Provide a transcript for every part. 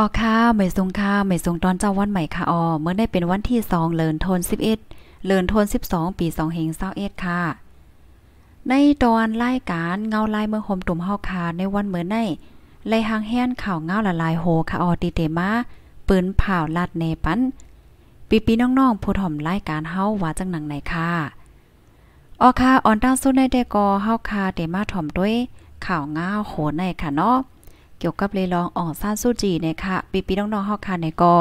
อ๋อค่ะไม่ทรงค่ะไม่ทรงตอนเจ้าวันใหม่ค่ะอ๋อเมื่อได้เป็นวันที่สองเลินทนสิบเอ็ดเลินทนสิบองปีสองเฮงเศร้าเอ็ดค่ะ ในตอนรายการเงาลายเมืองโฮมตุ่มเฮาคาในวันเหมือนในไลหางแฮนข่าวเงาละลายโฮค่ะออตีเตมาปืนเผาลาดเนปันปีปีน้องๆผู้ถ่อมรายการเฮาว่าจังหนังไหนค่ะออค่ะออนต้าสู้ในเดกอเฮาคาเตมาถ่อมด้วยข่าวเงาโหในค่ะเนาะเกี่ยวกับเลยลองอ่องซ่านสู้จีเนี่ยค่ะปีปีน้องน้องฮาค่ะในก็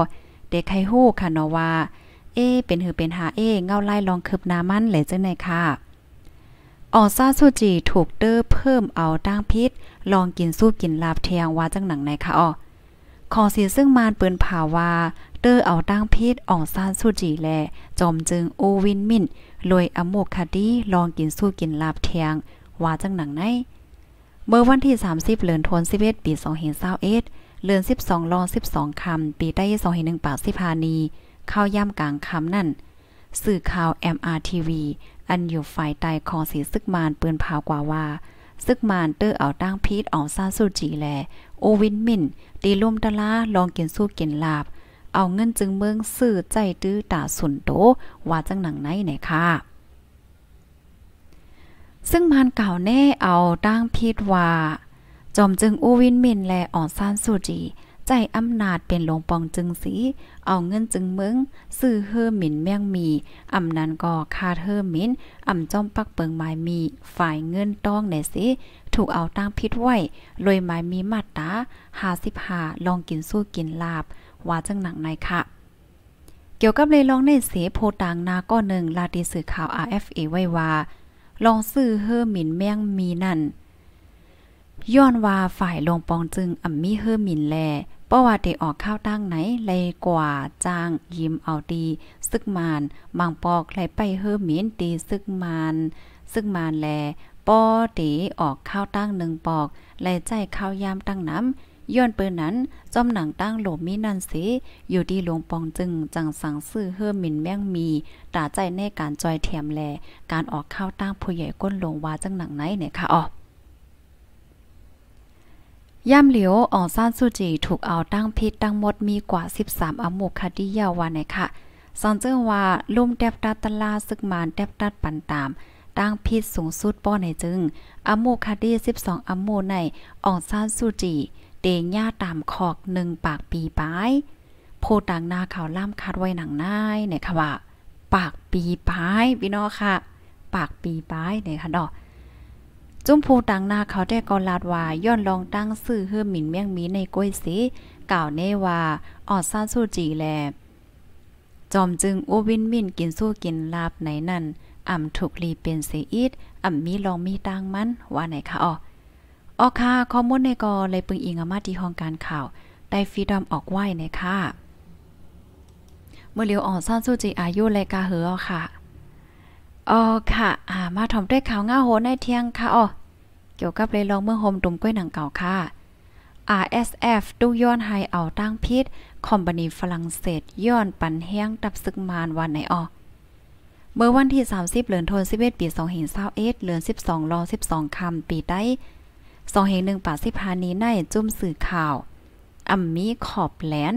เด็กไข้ฮู้ค่ะนอว่าเอ เป็นหือเป็นหาเอ เงาไล่ลองคืบน้ามันเลยจังได๋ค่ะอ่องซ่านสูจีถูกเตอร์เพิ่มเอาตั้งพิษลองกินสู้กินลาบเทียงว่าจังหนังในคะอ๋อขอเสียซึ่งมานปืนผ่าวาเตอร์เอาตั้งพิษอ่องซ่านสูจีแลจอมจึงโอวินมินลวยอโมกคดีลองกินสู้กินลาบเทียงว่าจังหนังใหนเมื่อวันที่ 30เดือนธันวาคมปี2521เดือน12รอง 12คำปีได้2่1ปากสิพานี เข้าย่ำกลางคำนั่นสื่อข่าว MRTV อันอยู่ฝ่ายใต้ของสีซึกมานปืนพาวกว่าว่าซึกมานเตอร์เอาตั้งพีทออกซาสูจีแล โอวินมิน ตีลุ่มตะลาลองกินสู้กินลาบ เอาเงินจึงเมืองสื่อใจตื้อตาสุนโตว่าจังหนังไหนไหนค่ะซึ่งมานเก่าแน่เอาตั้งพิดว่าจอม จึงอู้วินมินและอ่อนซานสุจีใจอำนาจเป็นหลวงปองจึงสีเอาเงินจึงมึง ซื้อเฮอหมินแมงมีอำนันก็คาเฮอหมินอ่ำจอมปักเปิงไม้มีฝ่ายเงินต้องไหนสิถูกเอาตั้งพิดไว้ลยไม้มีมาตาหาสิบหาลองกินสู้กินลาบว่าจังหนังในค่ะ เกี่ยวกับเลยลองในเสโพตังนาก็หนึ่งลาดีสื่อข่าว RFA ไว้ว่าลองซื้อเฮอหมินแมงมีนั่น ย้อนว่าฝ่ายลงปองจึงอ่ำมีเฮอหมินแลเพราะว่าได้ออกข้าวตั้งไหนเลยกว่าจ้าง ยิ้มเอาดีซึกมานบางปอกไหลไปเฮอหมินตีซึกมานซึกมานแลป้อตีออกข้าวตั้งหนึ่งปอกไหลใจข้าวยามตั้งน้ำย้อนปืนนั้นจอมหนังตั้งโหลมีนันเสอยู่ดีหลวงปองจึงจังสังซื้อเฮิ่มหมิ่นแม่งมี ตาใจในการจอยแถมแลการออกข้าวตั้งผู้ใหญ่ก้นลงวาจังหนังไหนเนี่ยค่ะออย่ำเหลียวอองซานสุจีถูกเอาตั้งพิษตั้งมดมีกว่า 13อโมคคดียาวาันไหนค่ะซอนเจ้าว่าลุ่มแดบตัดตลาซึกมานแดบตัดปันตามตั้งพิษสูงสุดป้อในจึงอโมคดี12อโมในอองซานสุจีเตงหญ้าตามขอกหนึ่งปากปีปลายโพต่างนาข่าวล่ามคัดไว้หนังนายเนี่ยค่ะว่า ปากปีปลายพี่น้องค่ะ ปากปีปลายเนี่ยค่ะดอกจุ้มโพต่างนาเขาได้กอลาดว่าย้อนลองตั้งซื่อเฮือหมิ่นเมี่ยงมีในก้อยสิกล่าวเนว่าออดซาสู้จีแล จอมจึงอ้วินมินกินสู้กินลาบไหนนั่นอ่ำถูกลีเป็นเสียอิดอ่ำมีลองมีตังมันว่าไหนคะอ๋อออค่ะข้อมูลในกอเลยปึงอิงอามาที่ห้องการข่าว ได้ฟีดอม ออกไหวเนีค่ะ เมื่อเลียวอ่อนซ่อนสู้จีอายุเลยกาเหือค่ะออค่ะามาถ่อมด้วยข่าวง่าโหในเที่ยงค่ะอ๋อเกี่ยวกับเลยลองเมื่อโฮมตุ่มกล้วยหนังเก่าค่ะ RSF ดูย้อนไฮเอาตั้งพิษ คอมบานีฝรั่งเศส ย้อนปันแห้งตับซึกมานวันไหนออเมื่อวันที่ 30เดือนธันวาคมปี2521เดือน12รอ12คำปีได้สองเหงหนึ่งป่าสิพานี้ในจุ่มสื่อข่าวอัมมีขอบแหลน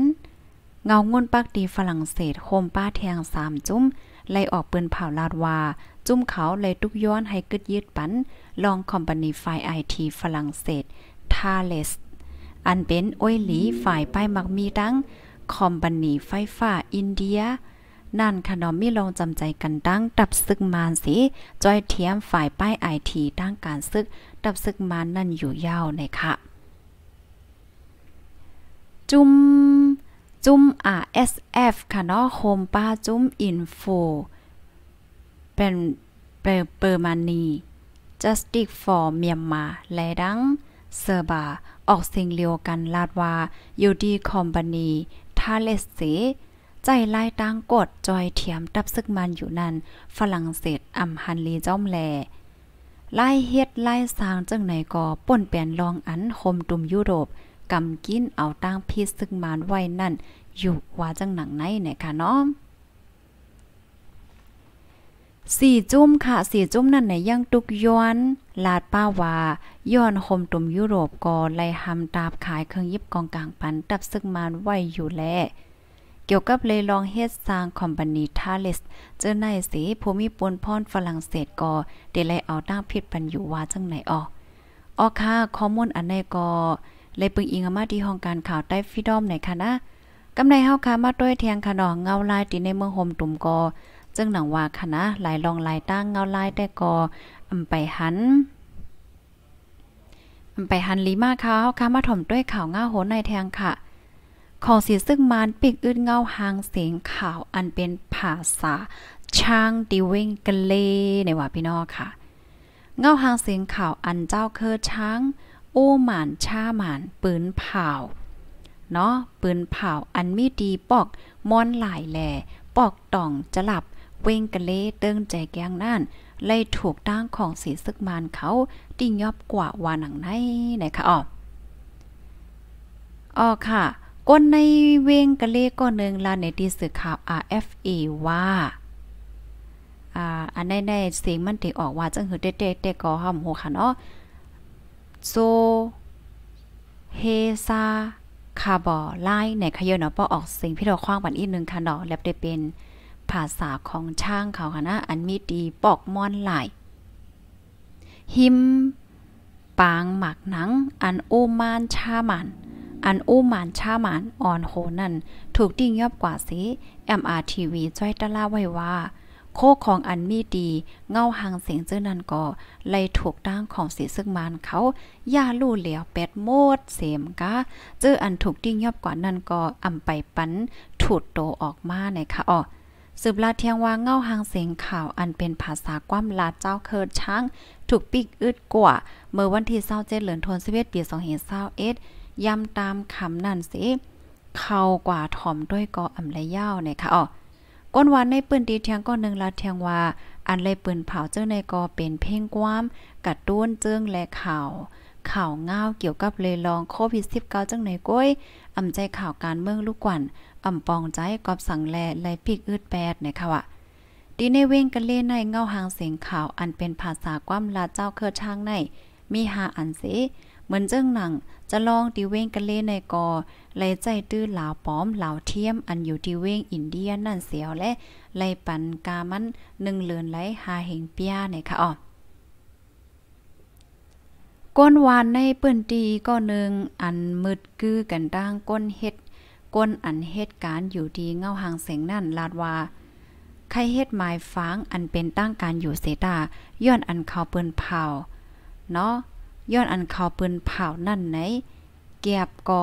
เงางุ่นปักดีฝรั่งเศสโคมป้าแทงสามจุ้ม ไล่ออกปืนเผาลาดวาจุ้มเขาเลยทุกย้อนให้กึดยืดปัน ลองคอมพานีไฟไอทีฝรั่งเศสทาเลส อันเป็นอ้อยหลีฝ่ายป้ายมักมีดัง คอมพานีไฟฟ้าอินเดียนั่นค่ะนอมมีลงจำใจกันตั้งตับซึกมานสิจอยเทียมฝ่ายป้ายไอทีตั้งการซึก ตับซึกมานนั่นอยู่ยาวในค่ะจุ้มจุ้ม RSF ค่ะเนาะโฮมป้าจุ้มอินโฟเป็นเปอร์เปอร์มานี justice for เมียมมาและดัง เซอร์บาออกเสียงเลียวกันลาดว่าอยู่ดีคอมบานีทาเลสเซใจลายตางกดจอยเถียมตับซึกมันอยู่นั่น ฝรั่งเศสอำฮันลีจ้อมแลไล่เฮ็ดไล่สร้างจังไหนก็ป่นเปลี่ยนลองอันคมตุ่มยุโรป กำกินเอาตั้งพิษซึ่งมันไว้นั่น อยู่ว่าจังหนังไหนไหนค่ะน้อง สี่จุ้มค่ะ สี่จุ้มนั่นไหนยังตุกย้อน ลาดป้าวาย้อนคมตุ่มยุโรปก็ไล่หำตาบขายเครื่องยิบกองกลางปันตับซึ่งมันไว้อยู่แลเกี่ยวกับเลยลองเฮ็ดสร้างคอมพานีทาเลสเจอในสิภูมิปนพรฝรั่งเศสก็ได้ไลเอาตั้งผิดปันอยู่ว่าจังไหนออออค่ะข้อมูลอันไหนก็เลยปึงอิงมาที่ห้องการข่าวใต้ฟิดอมไหนคะนะกำไรเฮาค่ะมาด้วยเทียงค่ะนองเงาลายที่ในเมืองโฮมตุ่มก็จึงหนังว่าคะนะ หลายลองหลายตั้งเงาลายแต่ก็อำไปหันอำไปหันลีมาค่ะเฮาค่ะมาถ่อมด้วยข่าวง่าโหนในแทงค่ะของสีซึ่งมานปีกอึดเงาหางเสียงข่าวอันเป็นภาษาช่างดิเวงกะเลในว่าพี่น้องค่ะ เงาหางเสียงข่าวอันเจ้าเคอช้างโอหมานช่าหมาน ปืนเผาเนาะปืนเผาอันมีดีปอกม้อนหลายแหล่ปอกต่องจะหลับเว้งกะเลเตื้งใจแกงนั่นไล่ถูกตั้งของสีซึกมานเขาติ่งยอบกว่าวาหนังในนะคะอ๋ออ๋อค่ะก้นในเวงกะเลก้อนหนึ่งลาในที่สื่อข่าว RFA ว่า อ่า อันในในเสียงมันติออกว่า จังหือเตะเตะก็ห้อมหัค่ะเนาะโซเฮซาคาบอไลในขยเนาะป้อออกเสียงพี่เราคว้างบันอีกนึงค่ะเนาะแล้วได้เป็นภาษาของช่างเขาค่ะนะอันมีดีปอกม่อนหลายหิม ปาง หมักหนัง อันโอมานชามันอันอู้หมานชาหมานอ่อนโหนั่นถูกดิ้งยอบกว่า สิ MRTV จ้อยตะล่าไว้ว่า โคของอันมีดี เงาหางเสียงเจ้านันกอไล่ถูก ตั้ง ของสีซึ่งมานเขา ย่า ลู่เหลียวเป็ดโมดเสมกะเจออันถูกดิ้งยอบกว่านันก่อำไปปัน ถูดโตออกมาในคะอ๋อสืบลาเทียงว่าเงาหางเสียงข่าวอันเป็นภาษาความลาเจ้าเคิร์ช้างถูกปิกอึดกว่า เมื่อวันที่เศร้าเจ็ดเหลือนทนสิเวตปีสองเหตุเศร้าเอ็ดย้ำตามคำนั่นสิ เข้ากว่าถ่อมด้วยกออำไลย่าวเนี่ยค่ะอ๋อก้นวันในปืนตีเทียงก้อนหนึ่งลาเทียงว่า อันเลยปืนเผาเจ้าในกอเป็นเพ่งความกัดต้วนเจิ้งและข่าว ข่าวง้าว เกี่ยวกับเลยลองโควิด19จังไหนก้อยอ่าใจข่าวการเมืองลูกกวันอ่าปองใจกอบสังแลไลพิกอืดแปดนะคะว่ะดีในเว้งกันเล่นในเงาหางเสียงข่าวอันเป็นภาษาความลาเจ้าเครอช่างใน มีหาอันเสเหมือนเจ้งหนังจะลองติเว้งกันเล่ในกอไหลใจตื้อหลาป้อมหลาเทียม อันอยู่ที่เว้งอินเดียนั่นเสียวและไหลปันกามันหนึ่งเลือนไหลหาเหงเปียในี่ค่ะอ๋อก้นวานในปื้นตีก็หนึ่งอันมืดกื้อกันตั้งก้นเฮ็ด ก้นอันเฮ็ดการอยู่ดีเงาหางเสียงนั่นลาดว่าใครเฮ็ดหมายฟางอันเป็นตั้งการอยู่เสตาย้อนอันเขาเปิ้นเผาเนาะย้อนอันข่าวปืนเผานั่นไหนเก็บกอ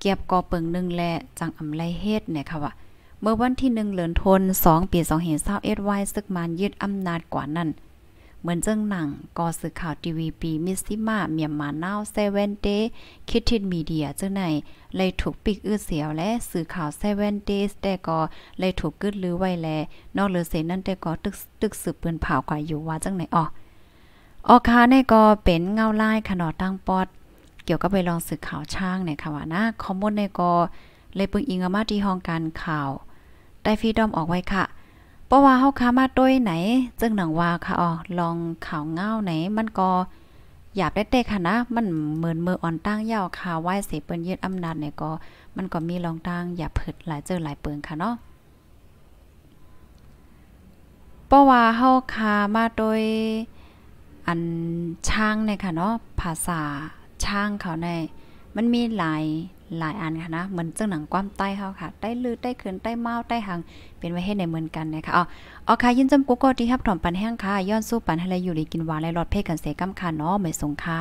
เก็บกอเปิงนึงแลจังอำไลเฮ็ดเนี่ยค่ะว่าเมื่อวันที่1เดือนธันวาคม2ปี2521ไว้ซึกมันยึดอำนาจกว่านั้นเหมือนเจ้งหนังกอสื่อข่าวทีวีปีมิสซิมาเมียมมาเนาเซเวนเดย์คิดทินมีเดียเจ้าไหนเลยถูกปิกอื้อเสียวและสื่อข่าวเซเวนเดย์แต่ก็เลยถูกกึดลือไว้แลนอกเลือเสนั่นแต่ก็ตึกตึกสืบปืนเผากว่าอยู่ว่าเจ้าไหนอ๋อออคาเนก็เป็นเงาไล่ขนอตั้งปอด เกี่ยวกับไปลองสืบข่าวช่าง เนี่ย ค่ะ ว่านะคอมมอนเนก็ เลย ปึงอิงมาที่ห้อง การ ข่าว ได้ฟีดอมออกไว้ค่ะ เพราะว่าเฮาค้ามาด้วยไหน จึงหนัง ว่า ค่ะ อ๋อ ลองข่าวเงาไหน มันก็หยาบได้เตะค่ะ นะ มันเหมือนมืออ่อนตั้งยาวค่ะไหว้เสเปิ้นยึดอำนาจเนี่ยก็มันก็มีลองตั้งหยาบผึดหลายเจอหลายเปิงค่ะเนาะเพราะว่าเฮาคามาโดยอันช่างเนี่ยค่ะเนาะภาษาช่างเขาใน มันมีหลายหลายอันค่ะนะเหมือนเจ้าหนังความใต้เขาค่ะใต้ลือใต้เขินใต้เมาใต้หังเป็นไว้ให้ในเหมือนกันนะคะอ๋ออ๋อคยินจำก๊ก็ที่ครับ ถอม ปันแห้งค่ะย้อนสู้ปันให้เลยอยู่ือกินหวานและรอดเพ่กันเสกกำคาเนาะไม่สงค่ะ